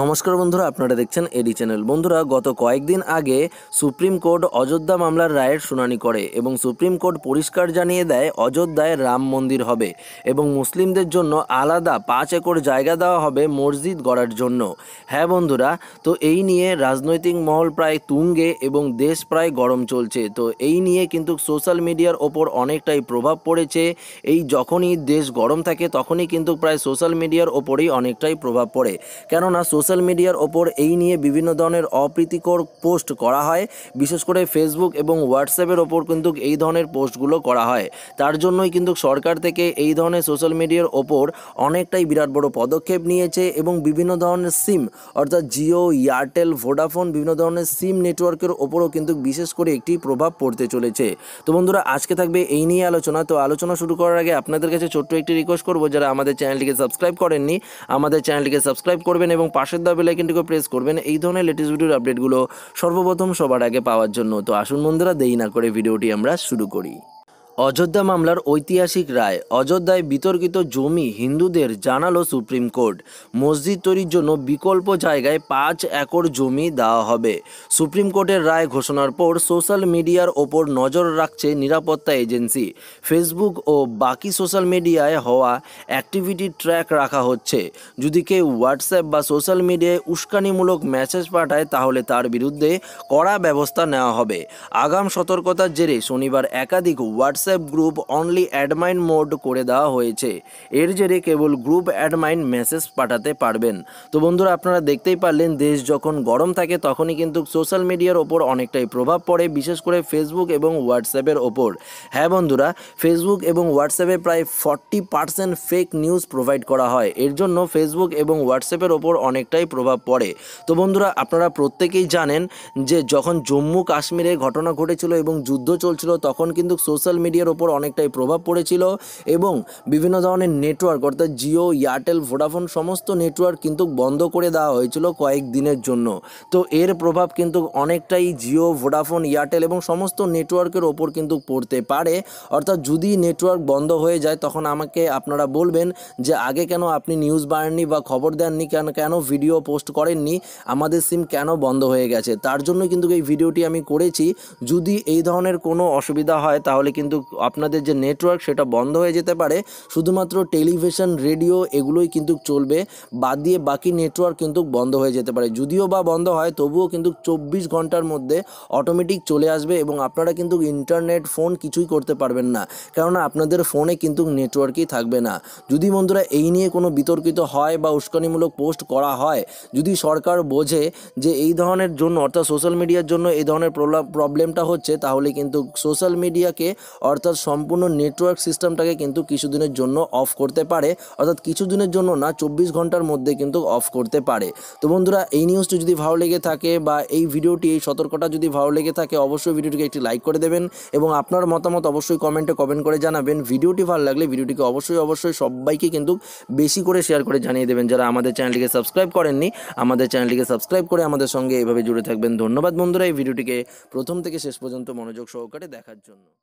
নমস্কার বন্ধুরা আপনারা দেখছেন এডি চ্যানেল বন্ধুরা গত কয়েকদিন আগে সুপ্রিম কোর্ট অযোধ্যা মামলার রায়ের শুনানি করে এবং সুপ্রিম কোর্ট পরিষ্কার জানিয়ে দেয় অযোধ্যায় রাম মন্দির হবে এবং মুসলিমদের জন্য আলাদা পাঁচ একর জায়গা দেওয়া হবে মসজিদ গড়ার জন্য হ্যাঁ বন্ধুরা তো এই নিয়ে রাজনৈতিক মহল প্রায় তুঙ্গে এবং দেশ প্রায় গরম চলছে তো এই নিয়ে কিন্তু সোশ্যাল মিডিয়ার ওপর অনেকটাই প্রভাব পড়েছে এই যখনই দেশ গরম থাকে তখনই কিন্তু প্রায় সোশ্যাল মিডিয়ার ওপরেই অনেকটাই প্রভাব পড়ে কেননা সোশ্যাল মিডিয়ার ওপর এই নিয়ে বিভিন্ন ধরনের অপ্রীতিকর পোস্ট করা হয় বিশেষ করে ফেসবুক এবং হোয়াটসঅ্যাপের ওপর কিন্তু এই ধরনের পোস্টগুলো করা হয় তার জন্যই কিন্তু সরকার থেকে এই ধরনের সোশ্যাল মিডিয়ার ওপর অনেকটাই বিরাট বড় পদক্ষেপ নিয়েছে এবং বিভিন্ন ধরনের সিম অর্থাৎ জিও এয়ারটেল ভোডাফোন বিভিন্ন ধরনের সিম নেটওয়ার্কের ওপরও কিন্তু বিশেষ করে একটি প্রভাব পড়তে চলেছে তো বন্ধুরা আজকে থাকবে এই নিয়ে আলোচনা তো আলোচনা শুরু করার আগে আপনাদের কাছে ছোট্ট একটি রিকোয়েস্ট করবো যারা আমাদের চ্যানেলটিকে সাবস্ক্রাইব করেননি আমাদের চ্যানেলটিকে সাবস্ক্রাইব করবেন এবং পাশের দা বেল প্রেস করবেন এই ধরনের লেটেস্ট ভিডিওর আপডেটগুলো সর্বপ্রথম সবার আগে পাওয়ার জন্য তো আসুন বন্ধুরা দেরি না করে ভিডিওটি আমরা শুরু করি অযোধ্যা মামলার ঐতিহাসিক রায় অযোধ্যায় বিতর্কিত জমি হিন্দুদের জানালো সুপ্রিম কোর্ট মসজিদ তৈরির জন্য বিকল্প জায়গায় পাঁচ একর জমি দেওয়া হবে সুপ্রিম কোর্টের রায় ঘোষণার পর সোশ্যাল মিডিয়ার ওপর নজর রাখছে নিরাপত্তা এজেন্সি ফেসবুক ও বাকি সোশ্যাল মিডিয়ায় হওয়া অ্যাক্টিভিটি ট্র্যাক রাখা হচ্ছে যদি কেউ হোয়াটসঅ্যাপ বা সোশ্যাল মিডিয়ায় উস্কানিমূলক মেসেজ পাঠায় তাহলে তার বিরুদ্ধে কড়া ব্যবস্থা নেওয়া হবে আগাম সতর্কতার জেরে শনিবার একাধিক WhatsApp WhatsApp group only admin mode করে দেওয়া হয়েছে এর জেরে কেবল গ্রুপ অ্যাডমাইন মেসেজ পাঠাতে পারবেন তো বন্ধুরা আপনারা দেখতেই পারলেন দেশ যখন গরম থাকে তখনই কিন্তু সোশ্যাল মিডিয়ার ওপর অনেকটাই প্রভাব পড়ে বিশেষ করে ফেসবুক এবং হোয়াটসঅ্যাপের ওপর হ্যাঁ বন্ধুরা ফেসবুক এবং হোয়াটসঅ্যাপে প্রায় forty percent fake news provide করা হয় এর জন্য ফেসবুক এবং হোয়াটসঅ্যাপের ওপর অনেকটাই প্রভাব পড়ে তো বন্ধুরা আপনারা প্রত্যেকেই জানেন যে যখন জম্মু কাশ্মীরে ঘটনা ঘটেছিল এবং যুদ্ধ চলছিল তখন কিন্তু সোশ্যাল মিডিয়া মিডিয়ার ওপর অনেকটাই প্রভাব পড়েছিল এবং বিভিন্ন ধরনের নেটওয়ার্ক অর্থাৎ জিও এয়ারটেল ভোডাফোন সমস্ত নেটওয়ার্ক কিন্তু বন্ধ করে দেওয়া হয়েছিল কয়েক দিনের জন্য তো এর প্রভাব কিন্তু অনেকটাই জিও ভোডাফোন এয়ারটেল এবং সমস্ত নেটওয়ার্কের ওপর কিন্তু পড়তে পারে অর্থাৎ যদি নেটওয়ার্ক বন্ধ হয়ে যায় তখন আমাকে আপনারা বলবেন যে আগে কেন আপনি নিউজ বাড়েননি বা খবর দেননি কেন কেন ভিডিও পোস্ট করেননি আমাদের সিম কেন বন্ধ হয়ে গেছে তার জন্য কিন্তু এই ভিডিওটি আমি করেছি যদি এই ধরনের কোনো অসুবিধা হয় তাহলে কিন্তু আপনাদের যে নেটওয়ার্ক সেটা বন্ধ হয়ে যেতে পারে শুধুমাত্র টেলিভিশন রেডিও এগুলোই কিন্তু চলবে বাদ দিয়ে বাকি নেটওয়ার্ক কিন্তু বন্ধ হয়ে যেতে পারে যদিও বা বন্ধ হয় তবুও কিন্তু চব্বিশ ঘন্টার মধ্যে অটোমেটিক চলে আসবে এবং আপনারা কিন্তু ইন্টারনেট ফোন কিছুই করতে পারবেন না কেননা আপনাদের ফোনে কিন্তু নেটওয়ার্কই থাকবে না যদি বন্ধুরা এই নিয়ে কোনো বিতর্কিত হয় বা উস্কানিমূলক পোস্ট করা হয় যদি সরকার বোঝে যে এই ধরনের জন্য অর্থাৎ সোশ্যাল মিডিয়ার জন্য এই ধরনের প্রবলেমটা হচ্ছে তাহলে কিন্তু সোশ্যাল মিডিয়াকে অর্থাৎ সম্পূর্ণ নেটওয়ার্ক সিস্টেমটাকে কিন্তু কিছুদিনের জন্য অফ করতে পারে অর্থাৎ কিছুদিনের জন্য না চব্বিশ ঘন্টার মধ্যে কিন্তু অফ করতে পারে তো বন্ধুরা এই নিউজটি যদি ভালো লেগে থাকে বা এই ভিডিওটি এই সতর্কতা যদি ভালো লেগে থাকে অবশ্যই ভিডিওটিকে একটি লাইক করে দেবেন এবং আপনার মতামত অবশ্যই কমেন্টে কমেন্ট করে জানাবেন ভিডিওটি ভালো লাগলে ভিডিওটিকে অবশ্যই অবশ্যই সবাইকে কিন্তু বেশি করে শেয়ার করে জানিয়ে দেবেন যারা আমাদের চ্যানেলটিকে সাবস্ক্রাইব করেননি আমাদের চ্যানেলটিকে সাবস্ক্রাইব করে আমাদের সঙ্গে এভাবে জুড়ে থাকবেন ধন্যবাদ বন্ধুরা এই ভিডিওটিকে প্রথম থেকে শেষ পর্যন্ত মনোযোগ সহকারে দেখার জন্য